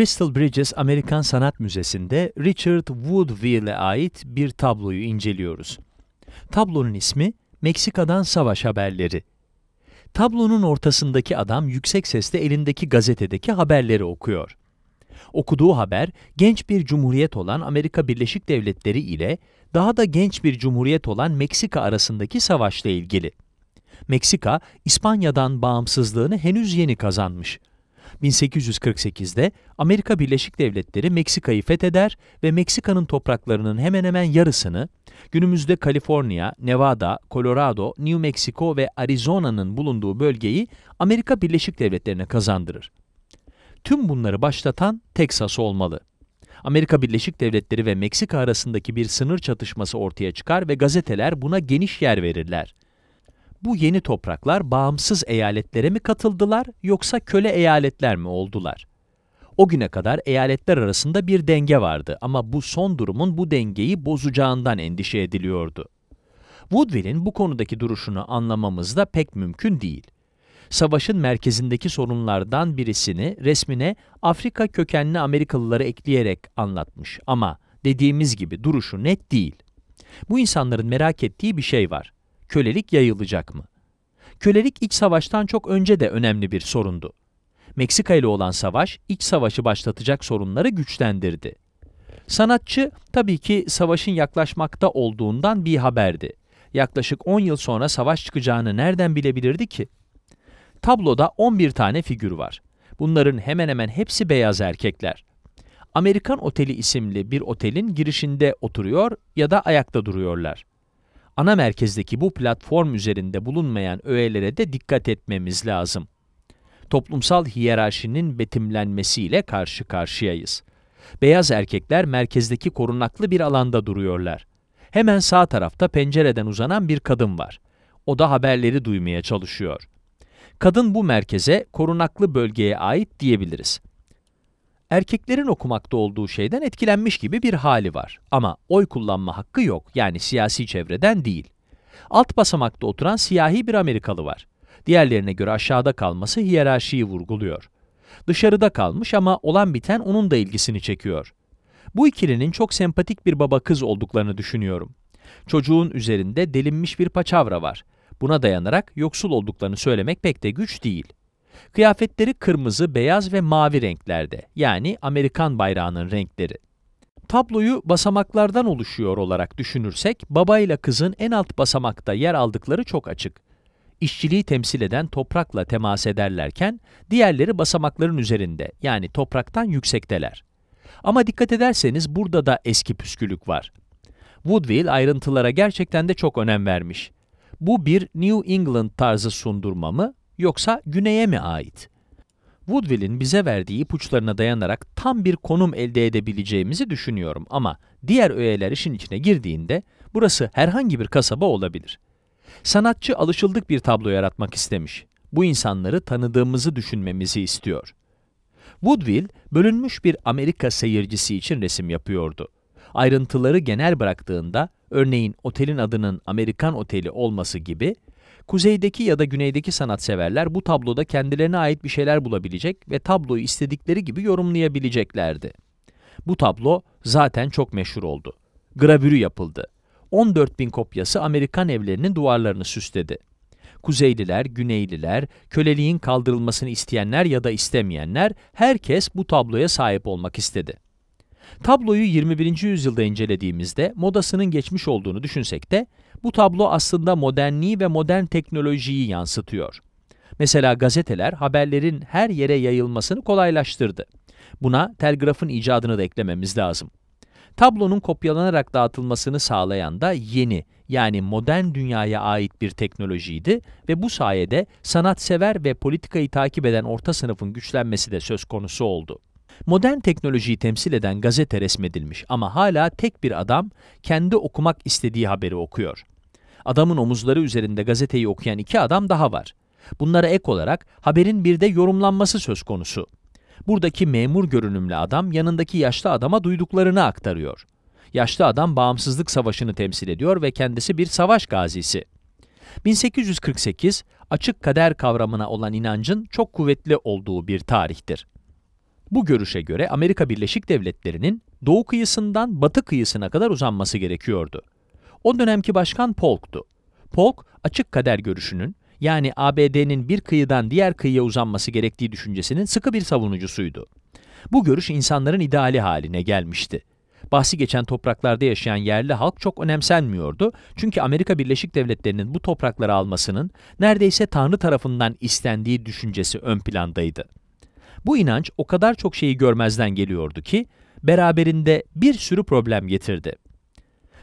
Crystal Bridges Amerikan Sanat Müzesi'nde Richard Woodville'e ait bir tabloyu inceliyoruz. Tablonun ismi Meksika'dan Savaş Haberleri. Tablonun ortasındaki adam yüksek sesle elindeki gazetedeki haberleri okuyor. Okuduğu haber genç bir cumhuriyet olan Amerika Birleşik Devletleri ile daha da genç bir cumhuriyet olan Meksika arasındaki savaşla ilgili. Meksika, İspanya'dan bağımsızlığını henüz yeni kazanmış. 1848'de Amerika Birleşik Devletleri Meksika'yı fetheder ve Meksika'nın topraklarının hemen hemen yarısını günümüzde Kaliforniya, Nevada, Colorado, New Mexico ve Arizona'nın bulunduğu bölgeyi Amerika Birleşik Devletleri'ne kazandırır. Tüm bunları başlatan Texas olmalı. Amerika Birleşik Devletleri ve Meksika arasındaki bir sınır çatışması ortaya çıkar ve gazeteler buna geniş yer verirler bu yeni topraklar bağımsız eyaletlere mi katıldılar yoksa köle eyaletler mi oldular? O güne kadar eyaletler arasında bir denge vardı ama bu son durumun bu dengeyi bozacağından endişe ediliyordu. Woodville'in bu konudaki duruşunu anlamamız da pek mümkün değil. Savaşın merkezindeki sorunlardan birisini resmine Afrika kökenli Amerikalıları ekleyerek anlatmış ama dediğimiz gibi duruşu net değil. Bu insanların merak ettiği bir şey var kölelik yayılacak mı? Kölelik iç savaştan çok önce de önemli bir sorundu. Meksika ile olan savaş, iç savaşı başlatacak sorunları güçlendirdi. Sanatçı tabii ki savaşın yaklaşmakta olduğundan bir haberdi. Yaklaşık 10 yıl sonra savaş çıkacağını nereden bilebilirdi ki? Tabloda 11 tane figür var. Bunların hemen hemen hepsi beyaz erkekler. Amerikan Oteli isimli bir otelin girişinde oturuyor ya da ayakta duruyorlar ana merkezdeki bu platform üzerinde bulunmayan öğelere de dikkat etmemiz lazım. Toplumsal hiyerarşinin betimlenmesiyle karşı karşıyayız. Beyaz erkekler merkezdeki korunaklı bir alanda duruyorlar. Hemen sağ tarafta pencereden uzanan bir kadın var. O da haberleri duymaya çalışıyor. Kadın bu merkeze, korunaklı bölgeye ait diyebiliriz erkeklerin okumakta olduğu şeyden etkilenmiş gibi bir hali var. Ama oy kullanma hakkı yok, yani siyasi çevreden değil. Alt basamakta oturan siyahi bir Amerikalı var. Diğerlerine göre aşağıda kalması hiyerarşiyi vurguluyor. Dışarıda kalmış ama olan biten onun da ilgisini çekiyor. Bu ikilinin çok sempatik bir baba kız olduklarını düşünüyorum. Çocuğun üzerinde delinmiş bir paçavra var. Buna dayanarak yoksul olduklarını söylemek pek de güç değil. Kıyafetleri kırmızı, beyaz ve mavi renklerde, yani Amerikan bayrağının renkleri. Tabloyu basamaklardan oluşuyor olarak düşünürsek, baba ile kızın en alt basamakta yer aldıkları çok açık. İşçiliği temsil eden toprakla temas ederlerken, diğerleri basamakların üzerinde, yani topraktan yüksekteler. Ama dikkat ederseniz burada da eski püskülük var. Woodville ayrıntılara gerçekten de çok önem vermiş. Bu bir New England tarzı sundurma mı yoksa güneye mi ait? Woodville'in bize verdiği ipuçlarına dayanarak tam bir konum elde edebileceğimizi düşünüyorum ama diğer öğeler işin içine girdiğinde burası herhangi bir kasaba olabilir. Sanatçı alışıldık bir tablo yaratmak istemiş. Bu insanları tanıdığımızı düşünmemizi istiyor. Woodville, bölünmüş bir Amerika seyircisi için resim yapıyordu. Ayrıntıları genel bıraktığında, örneğin otelin adının Amerikan Oteli olması gibi, Kuzeydeki ya da güneydeki sanatseverler bu tabloda kendilerine ait bir şeyler bulabilecek ve tabloyu istedikleri gibi yorumlayabileceklerdi. Bu tablo zaten çok meşhur oldu. Gravürü yapıldı. 14 bin kopyası Amerikan evlerinin duvarlarını süsledi. Kuzeyliler, Güneyliler, köleliğin kaldırılmasını isteyenler ya da istemeyenler herkes bu tabloya sahip olmak istedi. Tabloyu 21. yüzyılda incelediğimizde modasının geçmiş olduğunu düşünsek de bu tablo aslında modernliği ve modern teknolojiyi yansıtıyor. Mesela gazeteler haberlerin her yere yayılmasını kolaylaştırdı. Buna telgrafın icadını da eklememiz lazım. Tablonun kopyalanarak dağıtılmasını sağlayan da yeni yani modern dünyaya ait bir teknolojiydi ve bu sayede sanatsever ve politikayı takip eden orta sınıfın güçlenmesi de söz konusu oldu. Modern teknolojiyi temsil eden gazete resmedilmiş ama hala tek bir adam kendi okumak istediği haberi okuyor. Adamın omuzları üzerinde gazeteyi okuyan iki adam daha var. Bunlara ek olarak haberin bir de yorumlanması söz konusu. Buradaki memur görünümlü adam yanındaki yaşlı adama duyduklarını aktarıyor. Yaşlı adam bağımsızlık savaşını temsil ediyor ve kendisi bir savaş gazisi. 1848, açık kader kavramına olan inancın çok kuvvetli olduğu bir tarihtir. Bu görüşe göre Amerika Birleşik Devletleri'nin doğu kıyısından batı kıyısına kadar uzanması gerekiyordu. O dönemki başkan Polk'tu. Polk, açık kader görüşünün, yani ABD'nin bir kıyıdan diğer kıyıya uzanması gerektiği düşüncesinin sıkı bir savunucusuydu. Bu görüş insanların ideali haline gelmişti. Bahsi geçen topraklarda yaşayan yerli halk çok önemsenmiyordu çünkü Amerika Birleşik Devletleri'nin bu toprakları almasının neredeyse Tanrı tarafından istendiği düşüncesi ön plandaydı. Bu inanç o kadar çok şeyi görmezden geliyordu ki beraberinde bir sürü problem getirdi.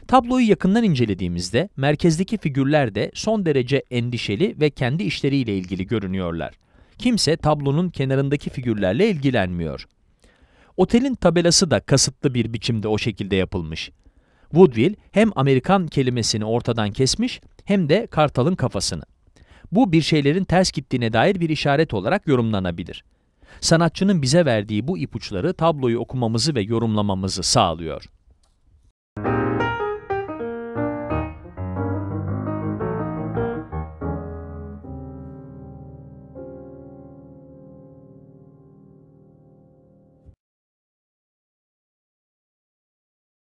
Tabloyu yakından incelediğimizde merkezdeki figürler de son derece endişeli ve kendi işleriyle ilgili görünüyorlar. Kimse tablonun kenarındaki figürlerle ilgilenmiyor. Otelin tabelası da kasıtlı bir biçimde o şekilde yapılmış. Woodville hem Amerikan kelimesini ortadan kesmiş hem de kartalın kafasını. Bu bir şeylerin ters gittiğine dair bir işaret olarak yorumlanabilir sanatçının bize verdiği bu ipuçları tabloyu okumamızı ve yorumlamamızı sağlıyor.